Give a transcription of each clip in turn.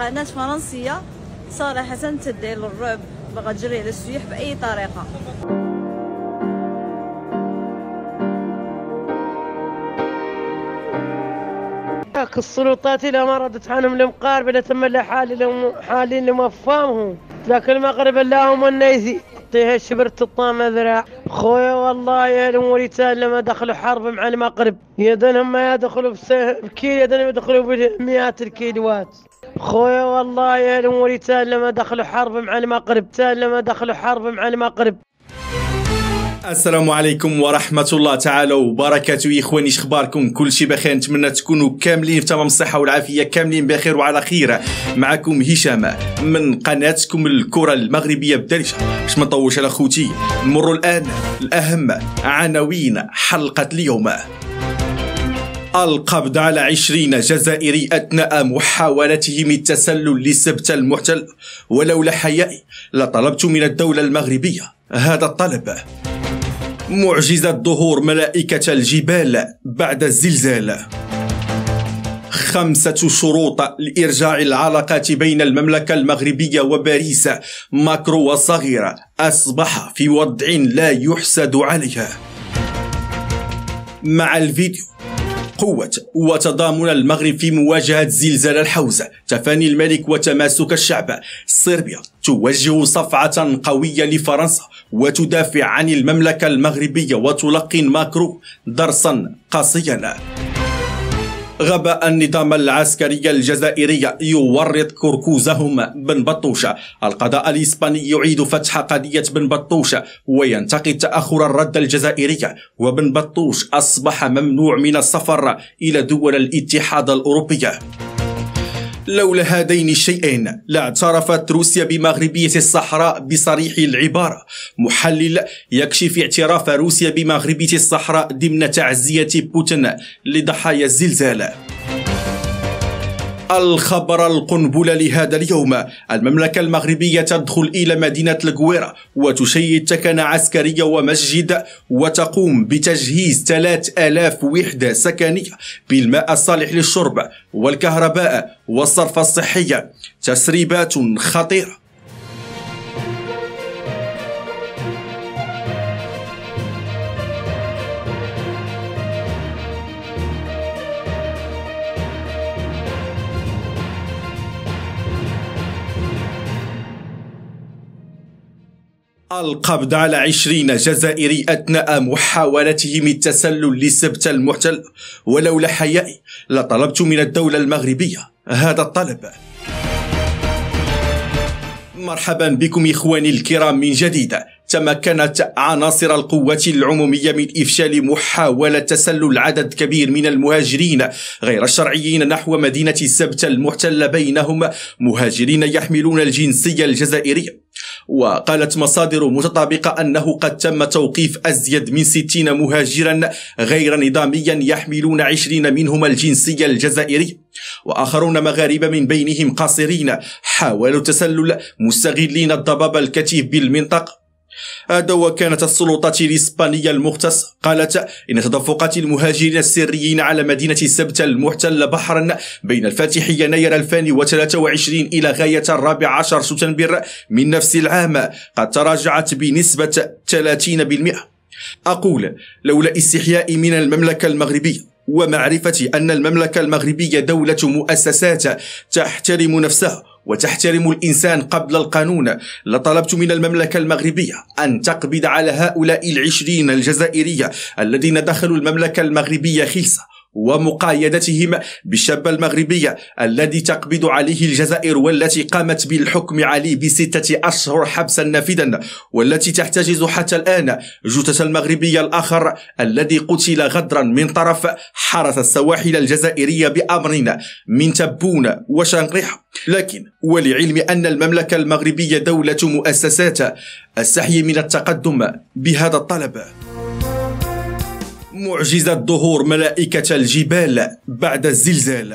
قناة فرنسية صراحة تدعي للرعب باغا تجري على السياح بأي طريقة السلطات إلى ما ردت عنهم المقاربة لا تم لا حال حالين لما فهمهم لكن المغرب اللهم النيزي يعطيها الشبر تطام ذراع خويا والله يا الموريتان لما دخلوا حرب مع المغرب يدنهم ما يدخلوا بكيل يدنهم يدخلوا بمئات الكيلوات خويا والله يا الاموري تال لما دخلوا حرب مع المغرب تال لما دخلوا حرب مع المغرب السلام عليكم ورحمة الله تعالى وبركاته إخواني شخباركم كل شيء بخير نتمنى تكونوا كاملين في تمام الصحة والعافية كاملين بخير وعلى خير معكم هشام من قناتكم الكرة المغربية بدرجة باش ما نطولش على خوتي نمر الآن الأهم عناوين حلقة اليوم القبض على عشرين جزائري أثناء محاولتهم التسلل لسبت المحتل ولولا حيائي لطلبت من الدولة المغربية هذا الطلب معجزة ظهور ملائكة الجبال بعد الزلزال خمسة شروط لإرجاع العلاقات بين المملكة المغربية وباريس ماكرو وصغيرة أصبح في وضع لا يحسد عليها مع الفيديو قوة وتضامن المغرب في مواجهة زلزال الحوزة تفاني الملك وتماسك الشعب صربيا توجه صفعة قوية لفرنسا وتدافع عن المملكة المغربية وتلقي ماكرو درسا قاسيا غاب النظام العسكري الجزائري يورط كركوزهم بن بطوشة القضاء الإسباني يعيد فتح قضية بن بطوشة وينتقد تأخر الرد الجزائري وبن بطوش أصبح ممنوع من السفر إلى دول الاتحاد الأوروبي لولا هذين الشيئين لاعترفت روسيا بمغربية الصحراء بصريح العبارة محلل يكشف اعتراف روسيا بمغربية الصحراء ضمن تعزية بوتين لضحايا الزلزال الخبر القنبلة لهذا اليوم المملكة المغربية تدخل إلى مدينة القويرة وتشيد تكن عسكرية ومسجد وتقوم بتجهيز 3000 وحدة سكنية بالماء الصالح للشرب والكهرباء والصرف الصحي تسريبات خطيرة القبض على عشرين جزائري أثناء محاولتهم التسلل لسبت المحتل ولولا حيائي لطلبت من الدولة المغربية هذا الطلب مرحبا بكم إخواني الكرام من جديد تمكنت عناصر القوة العمومية من إفشال محاولة تسلل عدد كبير من المهاجرين غير الشرعيين نحو مدينة سبت المحتلة بينهم مهاجرين يحملون الجنسية الجزائرية وقالت مصادر متطابقة أنه قد تم توقيف أزيد من 60 مهاجرا غير نظاميا يحملون 20 منهم الجنسية الجزائرية وآخرون مغاربة من بينهم قاصرين حاولوا التسلل مستغلين الضباب الكثيف بالمنطقة هذا وكانت السلطات الإسبانية المختصة قالت إن تدفقات المهاجرين السريين على مدينة سبتة المحتلة بحرا بين الفاتح يناير 2023 إلى غاية الرابع عشر سبتمبر من نفس العام قد تراجعت بنسبة 30% أقول لولا استحيائي من المملكة المغربية ومعرفتي أن المملكة المغربية دولة مؤسسات تحترم نفسها وتحترم الإنسان قبل القانون لطلبت من المملكة المغربية أن تقبض على هؤلاء العشرين الجزائرية الذين دخلوا المملكة المغربية خلصة ومقايدتهما بالشابة المغربية الذي تقبض عليه الجزائر والتي قامت بالحكم عليه بستة أشهر حبسا نافذا والتي تحتجز حتى الآن جثث المغربي الآخر الذي قتل غدرا من طرف حرس السواحل الجزائرية بأمر من تبون وشنقيح لكن ولعلم أن المملكة المغربية دولة مؤسسات السحي من التقدم بهذا الطلب معجزة ظهور ملائكة الجبال بعد الزلزال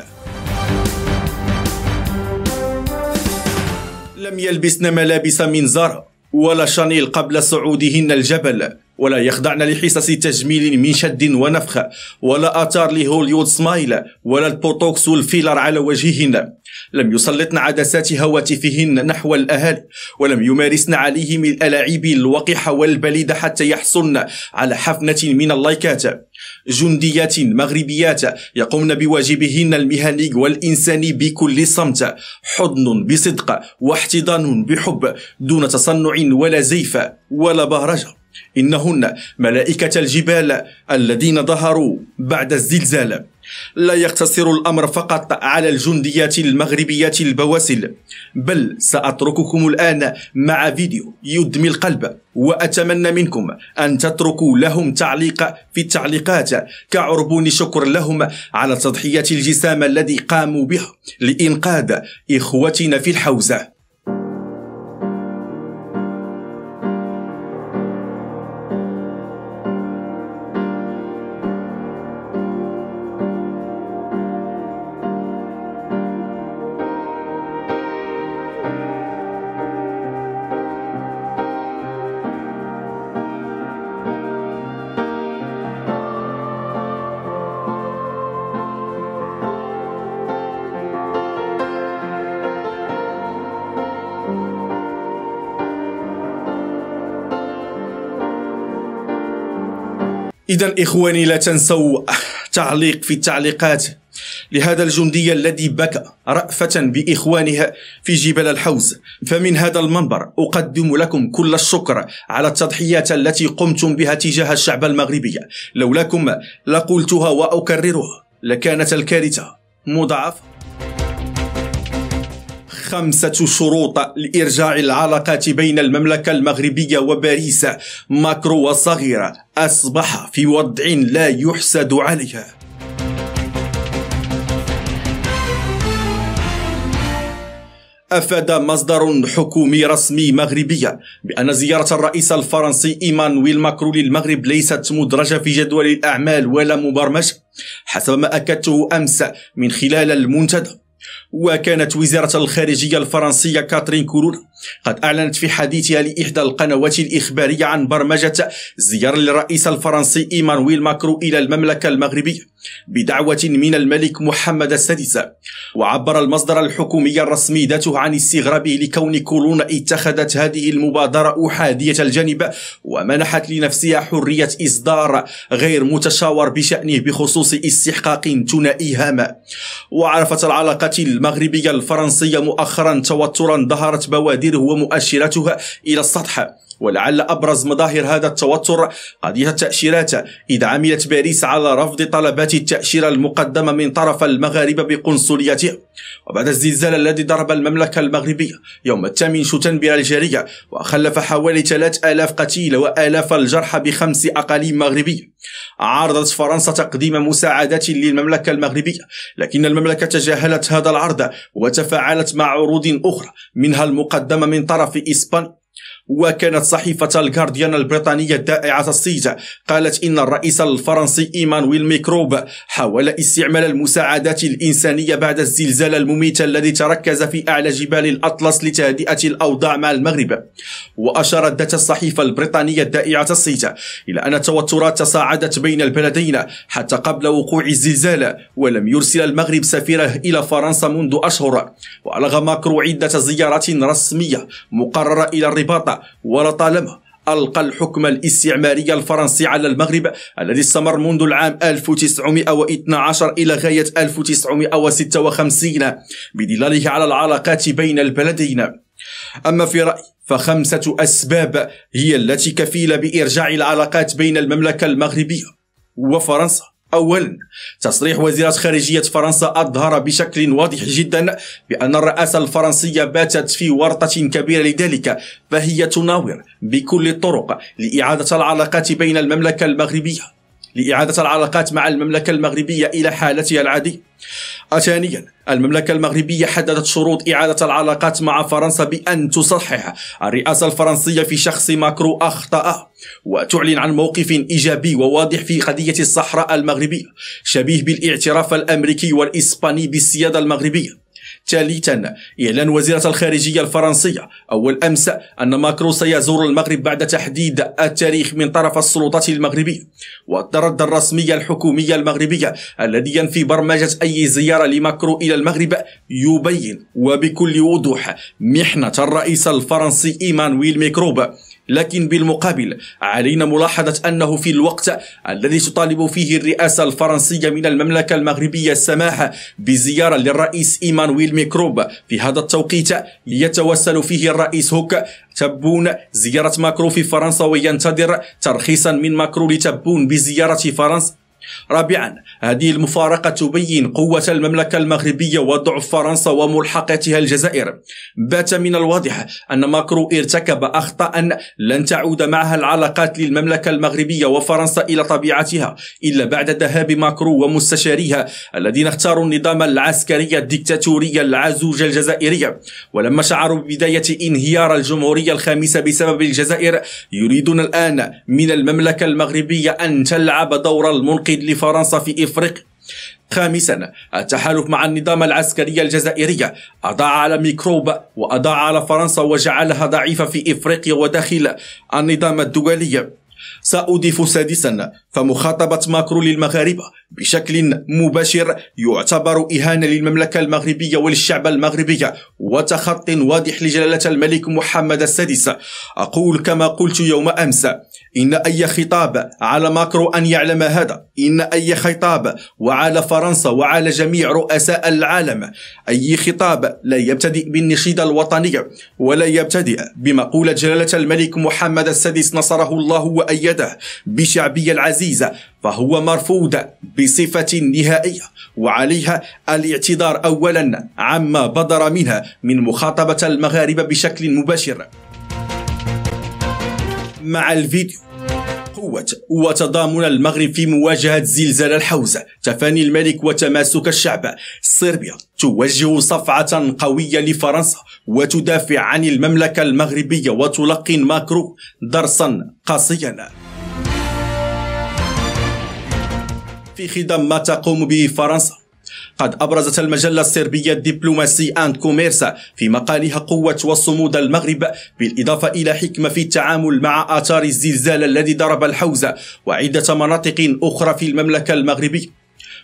لم يلبسن ملابس منزرة ولا شنيل قبل صعودهن الجبل ولا يخضعن لحصص تجميل من شد ونفخ ولا آثار لهوليود سمايل ولا البوتوكس والفيلر على وجههن لم يسلطن عدسات هواتفهن نحو الأهالي ولم يمارسن عليهم الألاعيب الوقحة والبليدة حتى يحصلن على حفنة من اللايكات جنديات مغربيات يقومن بواجبهن المهني والإنساني بكل صمت حضن بصدق واحتضان بحب دون تصنع ولا زيف ولا بهرجه إنهن ملائكة الجبال الذين ظهروا بعد الزلزال لا يقتصر الأمر فقط على الجنديات المغربيات البواسل بل سأترككم الآن مع فيديو يدمي القلب وأتمنى منكم أن تتركوا لهم تعليق في التعليقات كعربون شكر لهم على تضحية الجسام الذي قاموا به لإنقاذ إخوتنا في الحوزة إذا إخواني لا تنسوا تعليق في التعليقات لهذا الجندي الذي بكى رأفة بإخوانها في جبل الحوز فمن هذا المنبر أقدم لكم كل الشكر على التضحيات التي قمتم بها تجاه الشعب المغربي لولاكم لقلتها وأكررها لكانت الكارثة مضاعفة خمسة شروط لإرجاع العلاقات بين المملكة المغربية وباريس ماكرو وصغيرة أصبح في وضع لا يحسد عليها أفاد مصدر حكومي رسمي مغربي بأن زيارة الرئيس الفرنسي إيمانويل ماكرون للمغرب ليست مدرجة في جدول الأعمال ولا مبرمجة حسب ما أكدته أمس من خلال المنتدى وكانت وزارة الخارجية الفرنسية كاترين كورونا قد أعلنت في حديثها لإحدى القنوات الإخبارية عن برمجة زيارة للرئيس الفرنسي إيمانويل ماكرو إلى المملكة المغربية بدعوة من الملك محمد السادس وعبر المصدر الحكومي الرسمي ذاته عن استغرابه لكون كورونا اتخذت هذه المبادرة أحادية الجانب ومنحت لنفسها حرية إصدار غير متشاور بشأنه بخصوص استحقاق ثنائي هام وعرفت العلاقة المغربية الفرنسية مؤخرا توترا ظهرت بوادره ومؤشراتها إلى السطح ولعل أبرز مظاهر هذا التوتر هذه التأشيرات إذ عملت باريس على رفض طلبات التأشيرة المقدمة من طرف المغاربة بقنصليته وبعد الزلزال الذي ضرب المملكة المغربية يوم الثامن شتنبر الجارية وخلف حوالي 3000 قتيل وآلاف الجرحى بخمس أقاليم مغربية عرضت فرنسا تقديم مساعدات للمملكة المغربية لكن المملكة تجاهلت هذا العرض وتفاعلت مع عروض أخرى منها المقدمة من طرف إسبانيا وكانت صحيفة الغارديان البريطانية الدائعة الصيت قالت إن الرئيس الفرنسي إيمانويل ميكروب حاول استعمال المساعدات الإنسانية بعد الزلزال المميت الذي تركز في أعلى جبال الأطلس لتهدئة الأوضاع مع المغرب وأشارت ذات الصحيفة البريطانية الدائعة الصيت إلى أن التوترات تصاعدت بين البلدين حتى قبل وقوع الزلزال ولم يرسل المغرب سفيره إلى فرنسا منذ أشهر وألغى ماكرو عدة زيارات رسمية مقررة إلى الرباط ولطالما ألقى الحكم الاستعماري الفرنسي على المغرب الذي استمر منذ العام 1912 إلى غاية 1956 بدلاله على العلاقات بين البلدين أما في رأي فخمسة أسباب هي التي كفيلة بإرجاع العلاقات بين المملكة المغربية وفرنسا اولا تصريح وزيره خارجيه فرنسا اظهر بشكل واضح جدا بان الرئاسه الفرنسيه باتت في ورطه كبيره لذلك فهي تناور بكل الطرق لاعاده العلاقات بين المملكه المغربيه لإعادة العلاقات مع المملكة المغربية إلى حالتها العادية ثانيا المملكة المغربية حددت شروط إعادة العلاقات مع فرنسا بأن تصحح الرئاسة الفرنسية في شخص ماكرو أخطأ وتعلن عن موقف إيجابي وواضح في قضية الصحراء المغربية شبيه بالاعتراف الأمريكي والإسباني بالسيادة المغربية ثالثا إعلان وزيرة الخارجية الفرنسية أول أمس أن ماكرون سيزور المغرب بعد تحديد التاريخ من طرف السلطات المغربية والترد الرسمي الحكوميه المغربيه الذي ينفي برمجة أي زيارة لماكرو إلى المغرب يبين وبكل وضوح محنة الرئيس الفرنسي إيمانويل ميكروب لكن بالمقابل علينا ملاحظة أنه في الوقت الذي تطالب فيه الرئاسة الفرنسية من المملكة المغربية السماح بزيارة للرئيس إيمانويل ميكروب في هذا التوقيت يتوسل فيه الرئيس هوك تبون زيارة ماكرو في فرنسا وينتظر ترخيصا من ماكرو لتبون بزيارة فرنسا رابعا هذه المفارقة تبين قوة المملكة المغربية وضعف فرنسا وملحقاتها الجزائر بات من الواضح أن ماكرو ارتكب أخطاء لن تعود معها العلاقات للمملكة المغربية وفرنسا إلى طبيعتها إلا بعد ذهاب ماكرو ومستشاريها الذين اختاروا النظام العسكري الدكتاتوري العزوج الجزائري ولما شعروا ببداية انهيار الجمهورية الخامسة بسبب الجزائر يريدون الآن من المملكة المغربية أن تلعب دور المنقذ الوحيد لفرنسا في افريقيا خامسا التحالف مع النظام العسكري الجزائري أضاع على ميكروب وأضاع على فرنسا وجعلها ضعيفة في إفريقيا وداخل النظام الدولي سأضيف سادسا فمخاطبة ماكرو للمغاربة بشكل مباشر يعتبر إهانة للمملكة المغربية وللشعب المغربي وتخط واضح لجلالة الملك محمد السادس أقول كما قلت يوم أمس إن أي خطاب على ماكرو أن يعلم هذا إن أي خطاب وعلى فرنسا وعلى جميع رؤساء العالم أي خطاب لا يبتدئ بالنشيد الوطني ولا يبتدئ بمقولة جلالة الملك محمد السادس نصره الله وأيده بشعبية العزيزة فهو مرفوض بصفة نهائية وعليها الاعتذار أولا عما بدر منها من مخاطبة المغاربة بشكل مباشر مع الفيديو قوة وتضامن المغرب في مواجهة زلزال الحوزة تفاني الملك وتماسك الشعب صربيا توجه صفعة قوية لفرنسا وتدافع عن المملكة المغربية وتلقن ماكرو درسا قاسيا في خضم ما تقوم به فرنسا قد أبرزت المجلة السربية الدبلوماسي أند كوميرسا في مقالها قوة وصمود المغرب بالإضافة إلى حكمة في التعامل مع آثار الزلزال الذي ضرب الحوزة وعدة مناطق أخرى في المملكة المغربية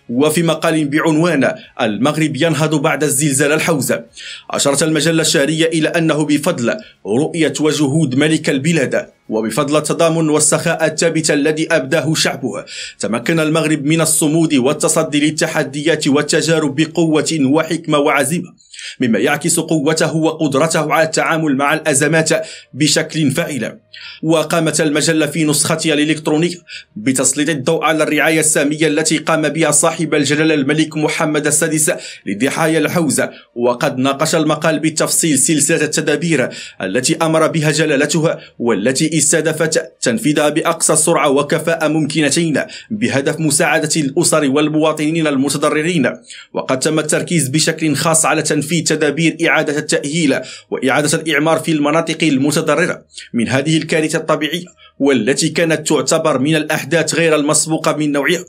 وفي مقال بعنوان المغرب ينهض بعد الزلزال الحوزة أشرت المجلة الشهرية إلى أنه بفضل رؤية وجهود ملك البلاد وبفضل التضامن والسخاء الثابت الذي أبداه شعبه تمكن المغرب من الصمود والتصدي للتحديات والتجارب بقوة وحكمة وعزيمة مما يعكس قوته وقدرته على التعامل مع الأزمات بشكل فاعل وقامت المجلة في نسختها الإلكترونية بتسليط الضوء على الرعاية السامية التي قام بها صاحب الجلالة الملك محمد السادس لضحايا الحوزة وقد ناقش المقال بالتفصيل سلسلة التدابير التي أمر بها جلالته والتي استهدف تنفيذها بأقصى السرعة وكفاءة ممكنتين بهدف مساعدة الأسر والمواطنين المتضررين وقد تم التركيز بشكل خاص على تنفيذ تدابير إعادة التأهيل وإعادة الإعمار في المناطق المتضررة من هذه الكارثة الطبيعية والتي كانت تعتبر من الأحداث غير المسبوقة من نوعها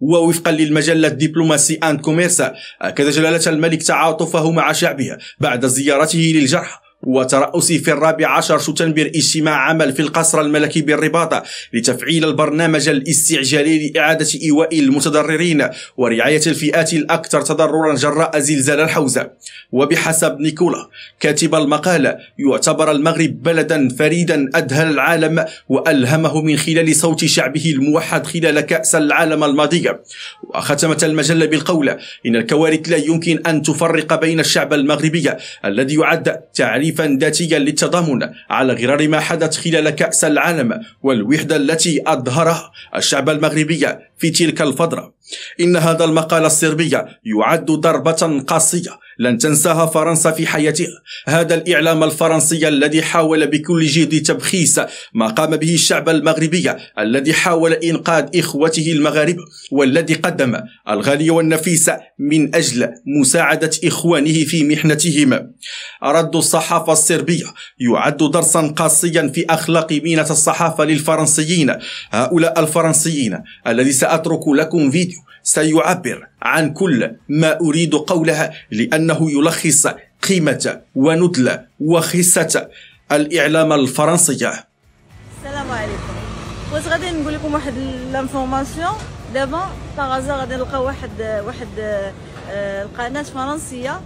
ووفقا للمجلة دبلوماسي اند كوميرسا أكد جلالة الملك تعاطفه مع شعبه بعد زيارته للجرحى وترأسي في الرابع عشر شتنبر اجتماع عمل في القصر الملكي بالرباط لتفعيل البرنامج الاستعجالي لإعادة إيواء المتضررين ورعاية الفئات الأكثر تضررا جراء زلزال الحوزة وبحسب نيكولا كاتب المقالة يعتبر المغرب بلدا فريدا أدهل العالم وألهمه من خلال صوت شعبه الموحد خلال كأس العالم الماضية وختمت المجلة بالقول إن الكوارث لا يمكن أن تفرق بين الشعب المغربي الذي يعد تعريف تكليفا ذاتيا للتضامن على غرار ما حدث خلال كأس العالم والوحدة التي أظهره الشعب المغربي في تلك الفترة إن هذا المقال الصربي يعد ضربة قاسية لن تنساها فرنسا في حياتها هذا الإعلام الفرنسي الذي حاول بكل جهد تبخيس ما قام به الشعب المغربي الذي حاول إنقاذ إخوته المغاربة والذي قدم الغالي والنفيس من أجل مساعدة إخوانه في محنتهم رد الصحافة الصربية يعد درسا قاسيا في أخلاق مينة الصحافة للفرنسيين هؤلاء الفرنسيين الذي سأ سأترك لكم فيديو سيعبر عن كل ما أريد قولها لأنه يلخص قيمة ونتلة وخصة الإعلام الفرنسية السلام عليكم بغيت غادي نقول لكم واحد لانفورماسيون دابا باغازا غادي نلقى واحد واحد آه، القناة فرنسية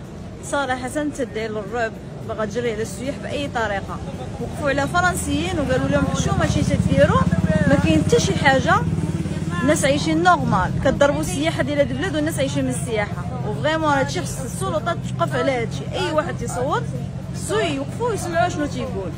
صراحة تدعي للرعب باغا تجري على السياح بأي طريقة وقفوا على فرنسيين وقالوا لهم حشو ماشي تديروا ما كاين حتى شي حاجة الناس عايشين نورمال كضربوا السياحه ديال هاد البلاد والناس عايشين من السياحه وفريمون هادشي خص السلطات توقف على هادشي اي واحد يصوت خصو يوقفوا يسمعوا شنو تيقول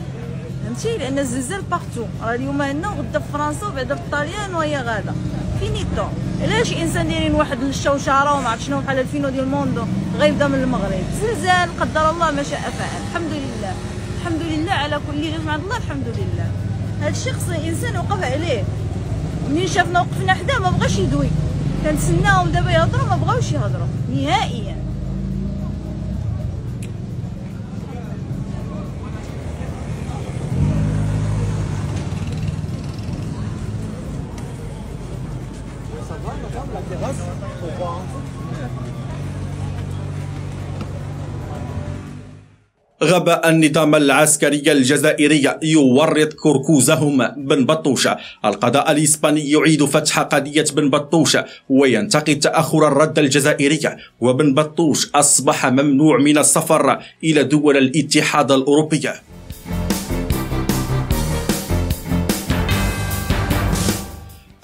فهمتي لان الزلزال بارتو راه اليوم هنا وغدا في فرنسا وبعدا في الطاليان وهي غادا فينيتو علاش انسان دايرين واحد الشوشره وما عرفت شنو بحال الفينو ديال موندو غيبدا من المغرب زلزال قدر الله ما شاء فعل الحمد لله الحمد لله على كل غير عند الله الحمد لله هادشي خص الانسان يوقف عليه منين شافنا وقفنا حداه ما بغاش يدوي كنتسناهم دابا يهضروا ما بغاوش يهضروا نهائيا رغب النظام العسكري الجزائري يورط كركوزهم بن بطوش القضاء الإسباني يعيد فتح قضية بن بطوش وينتقد تأخر الرد الجزائري وبن بطوش أصبح ممنوع من السفر إلى دول الاتحاد الأوروبي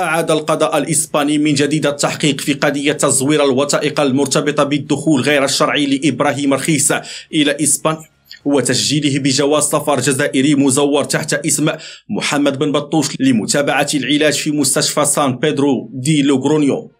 أعاد القضاء الإسباني من جديد التحقيق في قضية تزوير الوثائق المرتبطة بالدخول غير الشرعي لإبراهيم رخيصة إلى إسبانيا وتسجيله بجواز سفر جزائري مزور تحت اسم محمد بن بطوش لمتابعة العلاج في مستشفى سان بيدرو دي لوغرونيو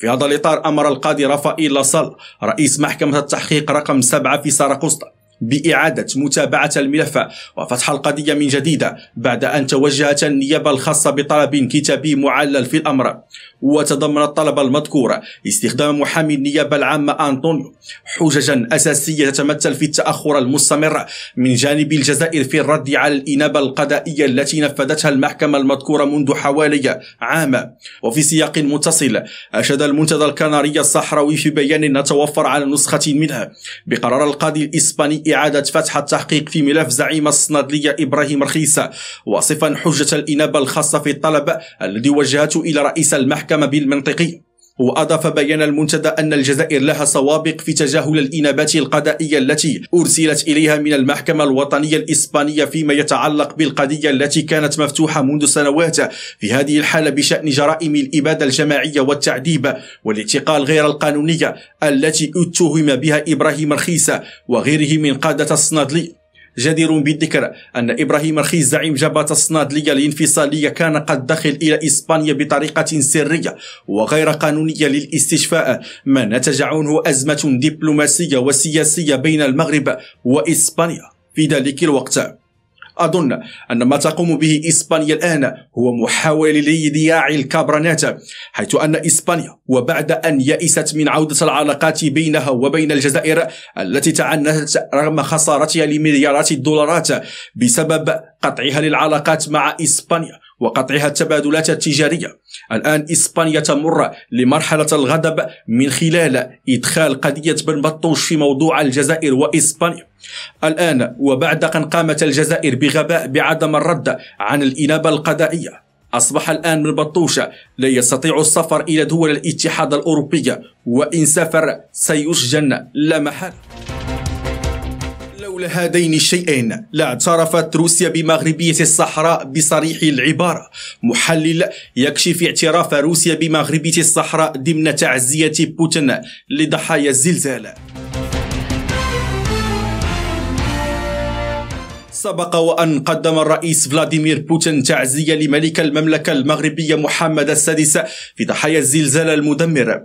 في هذا الإطار أمر القاضي رافائيل لاسال رئيس محكمة التحقيق رقم 7 في ساراكوستا بإعادة متابعة الملف وفتح القضية من جديد بعد أن توجهت النيابة الخاصة بطلب كتابي معلل في الأمر وتضمن الطلب المذكور استخدام محامي النيابة العامة أنطونيو حججا أساسية تتمثل في التأخر المستمر من جانب الجزائر في الرد على الإنابة القضائية التي نفذتها المحكمة المذكورة منذ حوالي عام وفي سياق متصل أشاد المنتدى الكناري الصحراوي في بيان نتوفر على نسخة منها بقرار القاضي الإسباني إعادة فتح التحقيق في ملف زعيم الصنادلية إبراهيم رخيصة واصفا حجة الإنابة الخاصة في الطلب الذي وجهته إلى رئيس المحكمة المحكمة بالمنطقي وأضاف بيان المنتدى أن الجزائر لها سوابق في تجاهل الإنابات القضائية التي أرسلت إليها من المحكمة الوطنية الإسبانية فيما يتعلق بالقضية التي كانت مفتوحة منذ سنوات في هذه الحالة بشأن جرائم الإبادة الجماعية والتعذيب والاعتقال غير القانونية التي اتهم بها إبراهيم رخيسة وغيره من قادة الصنادلي جدير بالذكر أن إبراهيم رخي زعيم جبهة الصنادلية الانفصالية كان قد دخل إلى إسبانيا بطريقة سرية وغير قانونية للاستشفاء ما نتج عنه أزمة دبلوماسية وسياسية بين المغرب وإسبانيا في ذلك الوقت أظن أن ما تقوم به إسبانيا الآن هو محاولة لضياع الكابرانات حيث أن إسبانيا وبعد أن يئست من عودة العلاقات بينها وبين الجزائر التي تعنت رغم خسارتها لمليارات الدولارات بسبب قطعها للعلاقات مع إسبانيا وقطعها التبادلات التجارية الآن إسبانيا تمر لمرحلة الغضب من خلال إدخال قضية بن بطوش في موضوع الجزائر وإسبانيا الآن وبعد أن قامت الجزائر بغباء بعدم الرد عن الإنابة القضائية أصبح الآن من بطوشة لا يستطيع السفر إلى دول الاتحاد الأوروبي وإن سافر سيسجن لا محالة حول هذين الشيئين لا اعترفت روسيا بمغربية الصحراء بصريح العبارة محلل يكشف اعتراف روسيا بمغربية الصحراء ضمن تعزية بوتين لضحايا الزلزال سبق وأن قدم الرئيس فلاديمير بوتين تعزية لملك المملكة المغربية محمد السادس في ضحايا الزلزال المدمر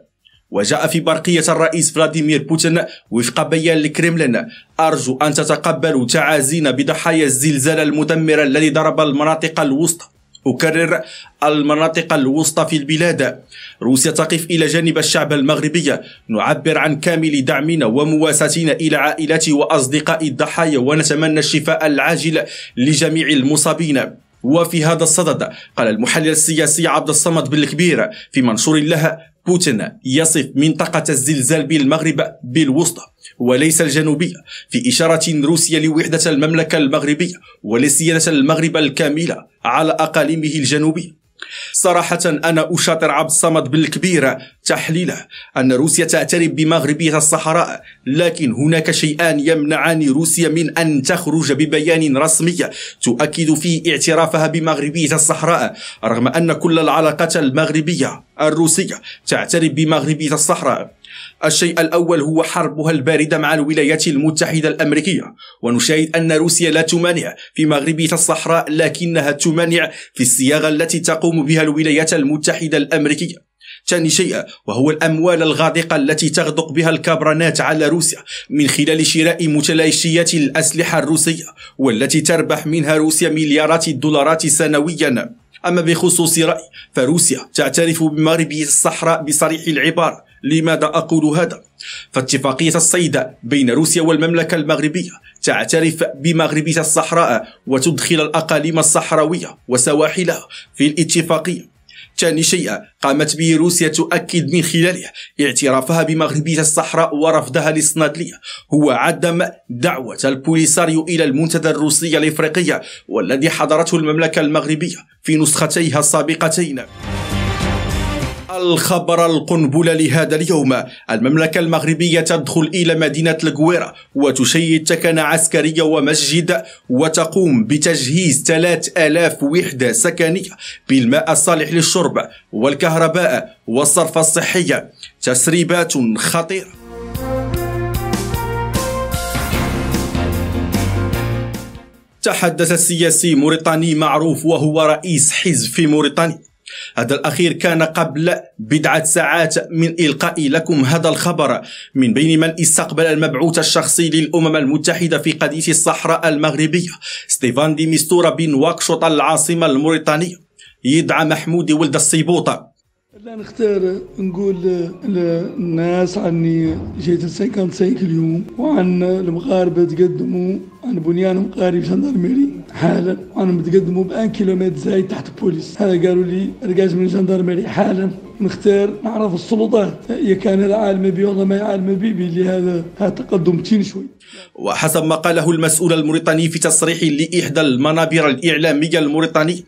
وجاء في برقية الرئيس فلاديمير بوتين وفق بيان الكريملين أرجو أن تتقبلوا تعازينا بضحايا الزلزال المدمر الذي ضرب المناطق الوسطى أكرر المناطق الوسطى في البلاد روسيا تقف إلى جانب الشعب المغربي نعبر عن كامل دعمنا ومواساتنا إلى عائلات وأصدقاء الضحايا ونتمنى الشفاء العاجل لجميع المصابين وفي هذا الصدد قال المحلل السياسي عبد الصمد بالكبير في منشور لها بوتين يصف منطقة الزلزال بالمغرب بالوسطى وليس الجنوبية في إشارة روسيا لوحدة المملكة المغربية ولسيادة المغرب الكاملة على أقاليمه الجنوبية صراحة أنا أشاطر عبد الصمد بالكبير تحليله أن روسيا تعترف بمغربية الصحراء لكن هناك شيئان يمنعان روسيا من أن تخرج ببيان رسمي تؤكد فيه اعترافها بمغربية الصحراء رغم أن كل العلاقات المغربية الروسية تعترف بمغربية الصحراء الشيء الأول هو حربها الباردة مع الولايات المتحدة الأمريكية ونشاهد أن روسيا لا تمانع في مغربية الصحراء لكنها تمانع في الصياغة التي تقوم بها الولايات المتحدة الأمريكية ثاني شيء وهو الأموال الغادقة التي تغدق بها الكابرانات على روسيا من خلال شراء متلاشيات الأسلحة الروسية والتي تربح منها روسيا مليارات الدولارات سنويا أما بخصوص رأي فروسيا تعترف بمغربية الصحراء بصريح العبارة لماذا أقول هذا؟ فاتفاقية الصيد بين روسيا والمملكة المغربية تعترف بمغربية الصحراء وتدخل الأقاليم الصحراوية وسواحلها في الاتفاقية ثاني شيء قامت به روسيا تؤكد من خلاله اعترافها بمغربية الصحراء ورفضها للصنادلية هو عدم دعوة البوليساريو إلى المنتدى الروسي الإفريقي والذي حضرته المملكة المغربية في نسختيها السابقتين الخبر القنبلة لهذا اليوم المملكة المغربية تدخل إلى مدينة القويرة وتشيد تكن عسكرية ومسجد وتقوم بتجهيز 3000 وحدة سكنية بالماء الصالح للشرب والكهرباء والصرف الصحي تسريبات خطيرة تحدث السياسي موريتاني معروف وهو رئيس حزب في موريتانيا هذا الأخير كان قبل بضعة ساعات من إلقاء لكم هذا الخبر من بين من استقبل المبعوث الشخصي للأمم المتحدة في قضية الصحراء المغربية ستيفان دي ميستورا بن واكشوط العاصمة الموريتانية يدعى محمود ولد الصيبوطة لا نختار نقول للناس عني جيت 55 اليوم وعن المغاربة تقدموا عن بنيان قاري جندرميري حالا وأنا متقدم بأن كيلومتر زايد تحت البوليس هذا قالوا لي رجاج من الجندرميري حالا نختار نعرف السلطات هي كان العالم بي والله ما يعلم بي بلي هذا هذا تقدم تين شوي وحسب ما قاله المسؤول الموريتاني في تصريح لإحدى المنابر الإعلامية الموريتاني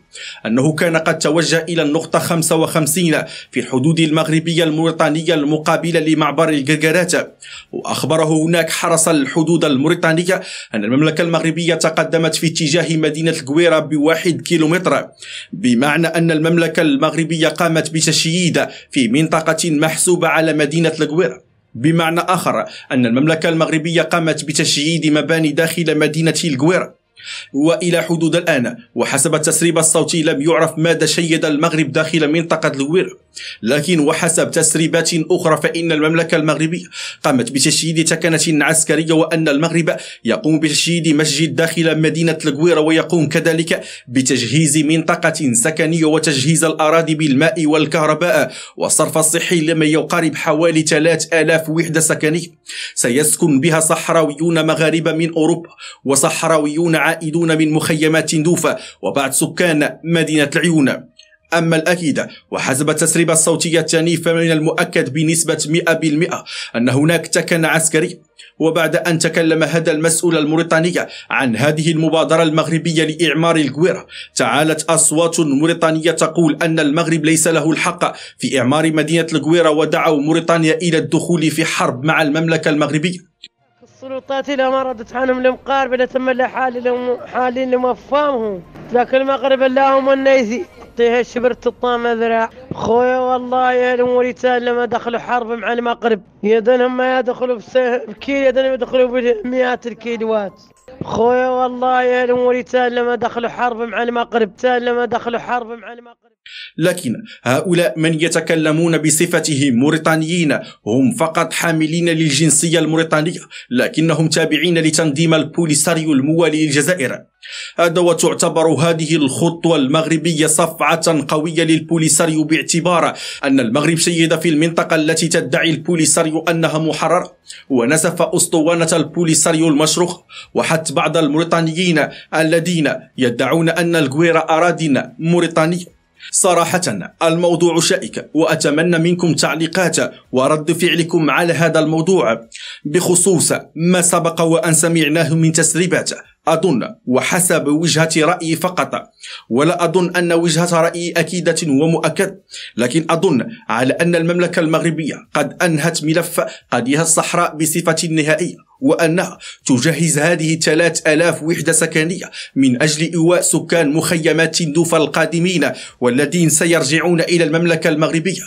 أنه كان قد توجه إلى النقطة 55 في الحدود المغربية الموريتانية المقابلة لمعبر الجرجرات وأخبره هناك حرس الحدود الموريتانية أن المملكة المملكة المغربية تقدمت في اتجاه مدينة القويرة بواحد كيلومتر بمعنى أن المملكة المغربية قامت بتشييد في منطقة محسوبة على مدينة القويرة بمعنى آخر أن المملكة المغربية قامت بتشييد مباني داخل مدينة القويرة وإلى حدود الآن وحسب التسريب الصوتي لم يعرف ماذا شيد المغرب داخل منطقة القويرة لكن وحسب تسريبات أخرى فإن المملكة المغربية قامت بتشييد تكنة عسكرية وأن المغرب يقوم بتشييد مسجد داخل مدينة القويرة ويقوم كذلك بتجهيز منطقة سكنية وتجهيز الأراضي بالماء والكهرباء والصرف الصحي لما يقارب حوالي 3000 وحدة سكنية سيسكن بها صحراويون مغاربة من أوروبا وصحراويون عائدون من مخيمات دوفة وبعض سكان مدينة العيون أما الأكيدة وحسب التسريب الصوتي الثاني فمن المؤكد بنسبة 100% أن هناك تكن عسكري وبعد أن تكلم هذا المسؤول الموريتاني عن هذه المبادرة المغربية لإعمار الكويرة تعالت أصوات موريتانية تقول أن المغرب ليس له الحق في إعمار مدينة الكويرة ودعوا موريتانيا إلى الدخول في حرب مع المملكة المغربية السلطات إلى ما ردت عنهم المقاربة تم حال لهم حالين لهم أفهمهم لكن المغرب اللهم النيزي يعطيها شبر الطامة ذراع خويا والله يا الموريتان لما دخلوا حرب مع المغرب يدنهم ما يدخلوا بكيل يدنهم يدخلوا بمئات الكيلوات خويا والله يا الموريتان لما دخلوا حرب مع المغرب تان لما دخلوا حرب مع المغرب لكن هؤلاء من يتكلمون بصفتهم موريتانيين هم فقط حاملين للجنسية الموريتانية لكنهم تابعين لتنظيم البوليساريو الموالي للجزائر هذا وتعتبر هذه الخطوة المغربية صفعة قوية للبوليساريو باعتبار أن المغرب شيد في المنطقة التي تدعي البوليساريو أنها محررة ونسف أسطوانة البوليساريو المشروخ وحتى بعض الموريتانيين الذين يدعون أن الجويرا أرادن موريتاني صراحة الموضوع شائك وأتمنى منكم تعليقات ورد فعلكم على هذا الموضوع بخصوص ما سبق وأن سمعناه من تسريبات أظن وحسب وجهة رأيي فقط ولا أظن أن وجهة رأيي أكيدة ومؤكد لكن أظن على أن المملكة المغربية قد أنهت ملف قضية الصحراء بصفة نهائية وأنها تجهز هذه 3000 وحدة سكنية من أجل إيواء سكان مخيمات تندوف القادمين والذين سيرجعون إلى المملكة المغربية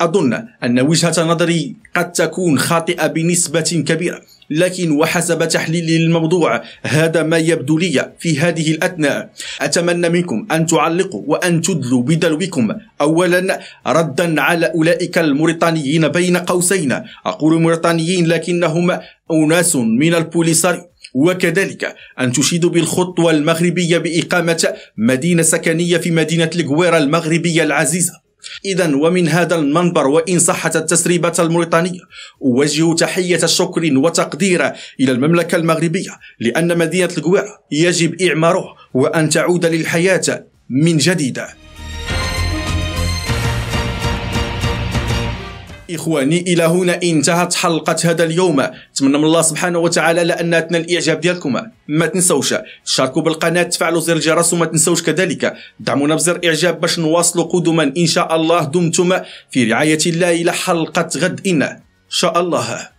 أظن أن وجهة نظري قد تكون خاطئة بنسبة كبيرة لكن وحسب تحليلي للموضوع هذا ما يبدو لي في هذه الأثناء أتمنى منكم أن تعلقوا وأن تدلوا بدلوكم أولا ردا على أولئك الموريتانيين بين قوسين أقول موريتانيين لكنهم أناس من البوليسار وكذلك أن تشيد بالخطوة المغربية بإقامة مدينة سكنية في مدينة الجويرة المغربية العزيزة إذا ومن هذا المنبر وإن صحت التسريبات الموريتانية أوجه تحية شكر وتقدير إلى المملكة المغربية لأن مدينة القويرة يجب إعماره وأن تعود للحياة من جديد اخواني الى هنا انتهت حلقه هذا اليوم نتمنى من الله سبحانه وتعالى لان تنال الاعجاب ديالكم ما تنسوش تشاركوا بالقناه تفعلوا زر الجرس وما تنسوش كذلك دعمونا بزر اعجاب باش نواصلوا قدما ان شاء الله دمتم في رعايه الله الى حلقه غد ان شاء الله